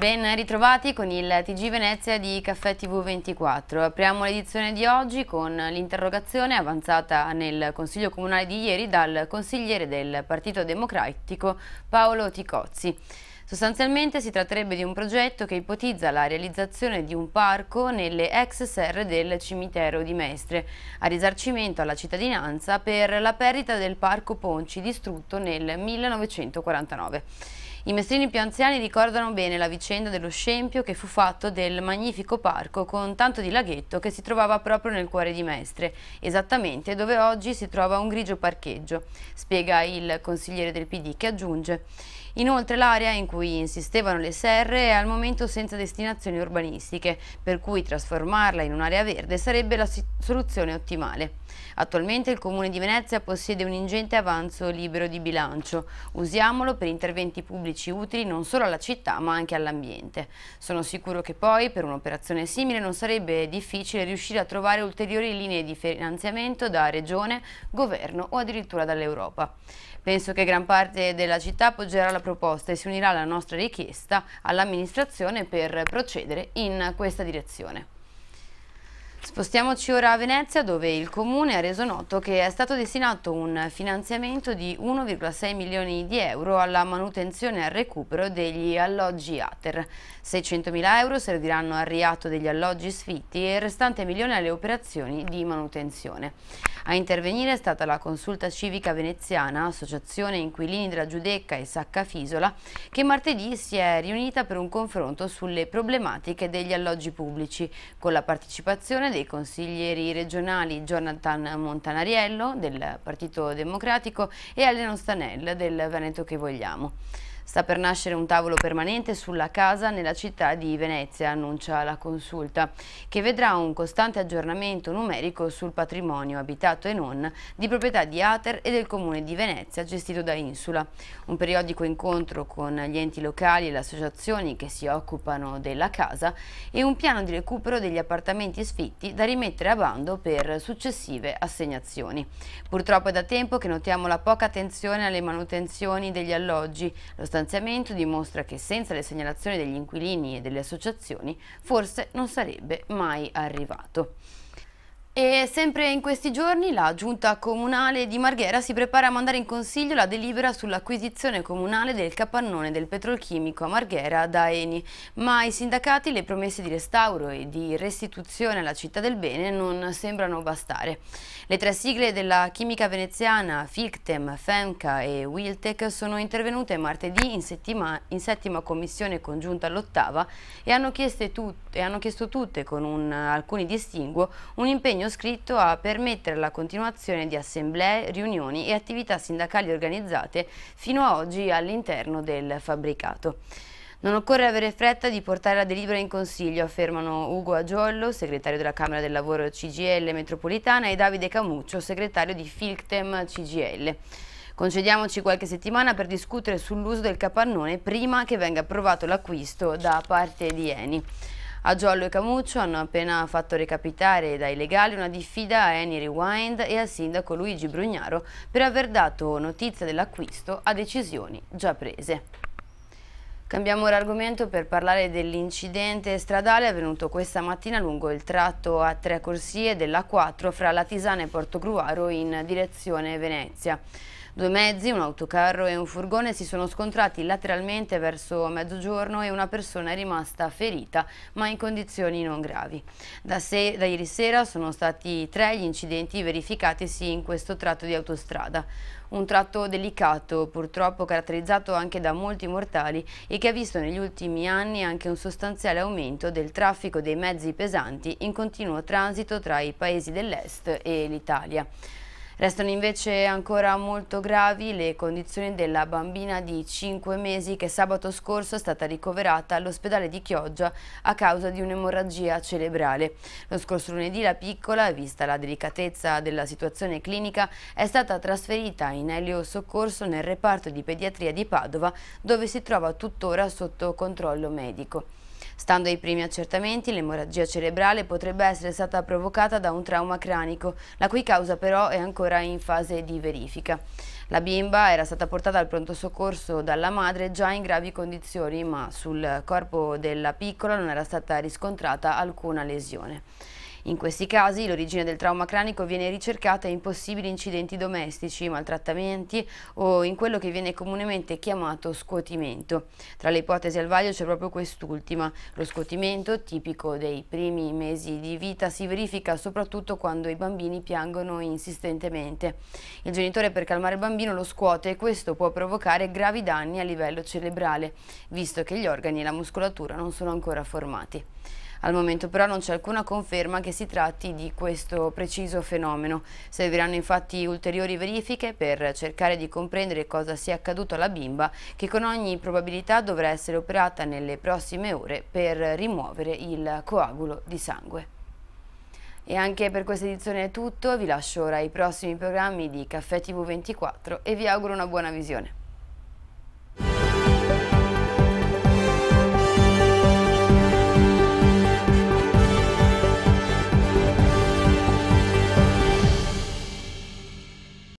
Ben ritrovati con il TG Venezia di Caffè TV24. Apriamo l'edizione di oggi con l'interrogazione avanzata nel Consiglio Comunale di ieri dal consigliere del Partito Democratico Paolo Ticozzi. Sostanzialmente si tratterebbe di un progetto che ipotizza la realizzazione di un parco nelle ex serre del cimitero di Mestre, a risarcimento alla cittadinanza per la perdita del parco Ponci distrutto nel 1949. I mestrini più anziani ricordano bene la vicenda dello scempio che fu fatto del magnifico parco con tanto di laghetto che si trovava proprio nel cuore di Mestre, esattamente dove oggi si trova un grigio parcheggio, spiega il consigliere del PD che aggiunge Inoltre l'area in cui insistevano le serre è al momento senza destinazioni urbanistiche, per cui trasformarla in un'area verde sarebbe la soluzione ottimale. Attualmente il Comune di Venezia possiede un ingente avanzo libero di bilancio. Usiamolo per interventi pubblici utili non solo alla città ma anche all'ambiente. Sono sicuro che poi per un'operazione simile non sarebbe difficile riuscire a trovare ulteriori linee di finanziamento da regione, governo o addirittura dall'Europa. Penso che gran parte della città appoggerà la proposta e si unirà alla nostra richiesta all'amministrazione per procedere in questa direzione. Spostiamoci ora a Venezia dove il comune ha reso noto che è stato destinato un finanziamento di 1,6 milioni di euro alla manutenzione e al recupero degli alloggi ATER. 600 mila euro serviranno al riato degli alloggi sfitti e il restante milione alle operazioni di manutenzione. A intervenire è stata la consulta civica veneziana, associazione inquilini della Giudecca e Sacca Fisola, che martedì si è riunita per un confronto sulle problematiche degli alloggi pubblici con la partecipazione dei consiglieri regionali Jonathan Montanariello del Partito Democratico e Elena Stanel del Veneto che vogliamo. Sta per nascere un tavolo permanente sulla casa nella città di Venezia, annuncia la consulta, che vedrà un costante aggiornamento numerico sul patrimonio abitato e non di proprietà di Ater e del comune di Venezia gestito da Insula. Un periodico incontro con gli enti locali e le associazioni che si occupano della casa e un piano di recupero degli appartamenti sfitti da rimettere a bando per successive assegnazioni. Purtroppo è da tempo che notiamo la poca attenzione alle manutenzioni degli alloggi. Lo stanziamento dimostra che senza le segnalazioni degli inquilini e delle associazioni forse non sarebbe mai arrivato. E sempre in questi giorni la giunta comunale di Marghera si prepara a mandare in consiglio la delibera sull'acquisizione comunale del capannone del petrolchimico a Marghera da Eni, ma ai sindacati le promesse di restauro e di restituzione alla città del bene non sembrano bastare. Le tre sigle della chimica veneziana FICTEM, FEMCA e WILTEC sono intervenute martedì in, settima, in settima commissione congiunta all'ottava e, e, hanno chiesto tutte con un, alcuni distinguo un impegno sottoscritto a permettere la continuazione di assemblee, riunioni e attività sindacali organizzate fino a oggi all'interno del fabbricato. Non occorre avere fretta di portare la delibera in consiglio, affermano Ugo Agiollo, segretario della Camera del Lavoro CGL metropolitana, e Davide Camuccio, segretario di Filctem CGL. Concediamoci qualche settimana per discutere sull'uso del capannone prima che venga approvato l'acquisto da parte di Eni. A Giollo e Camuccio hanno appena fatto recapitare dai legali una diffida a Eni Rewind e al sindaco Luigi Brugnaro per aver dato notizia dell'acquisto a decisioni già prese. Cambiamo ora argomento per parlare dell'incidente stradale avvenuto questa mattina lungo il tratto a tre corsie della 4 fra Latisana e Portogruaro in direzione Venezia. Due mezzi, un autocarro e un furgone si sono scontrati lateralmente verso mezzogiorno e una persona è rimasta ferita, ma in condizioni non gravi. Da, se, da ieri sera sono stati tre gli incidenti verificatisi in questo tratto di autostrada. Un tratto delicato, purtroppo caratterizzato anche da molti mortali e che ha visto negli ultimi anni anche un sostanziale aumento del traffico dei mezzi pesanti in continuo transito tra i paesi dell'est e l'Italia. Restano invece ancora molto gravi le condizioni della bambina di 5 mesi che sabato scorso è stata ricoverata all'ospedale di Chioggia a causa di un'emorragia cerebrale. Lo scorso lunedì la piccola, vista la delicatezza della situazione clinica, è stata trasferita in Elio Soccorso nel reparto di pediatria di Padova dove si trova tuttora sotto controllo medico. Stando ai primi accertamenti, l'emorragia cerebrale potrebbe essere stata provocata da un trauma cranico, la cui causa però è ancora in fase di verifica. La bimba era stata portata al pronto soccorso dalla madre già in gravi condizioni, ma sul corpo della piccola non era stata riscontrata alcuna lesione. In questi casi l'origine del trauma cranico viene ricercata in possibili incidenti domestici, maltrattamenti o in quello che viene comunemente chiamato scuotimento. Tra le ipotesi al vaglio c'è proprio quest'ultima. Lo scuotimento, tipico dei primi mesi di vita, si verifica soprattutto quando i bambini piangono insistentemente. Il genitore per calmare il bambino lo scuote e questo può provocare gravi danni a livello cerebrale, visto che gli organi e la muscolatura non sono ancora formati. Al momento però non c'è alcuna conferma che si tratti di questo preciso fenomeno. Serviranno infatti ulteriori verifiche per cercare di comprendere cosa sia accaduto alla bimba che con ogni probabilità dovrà essere operata nelle prossime ore per rimuovere il coagulo di sangue. E anche per questa edizione è tutto, vi lascio ora i prossimi programmi di Caffè TV24 e vi auguro una buona visione.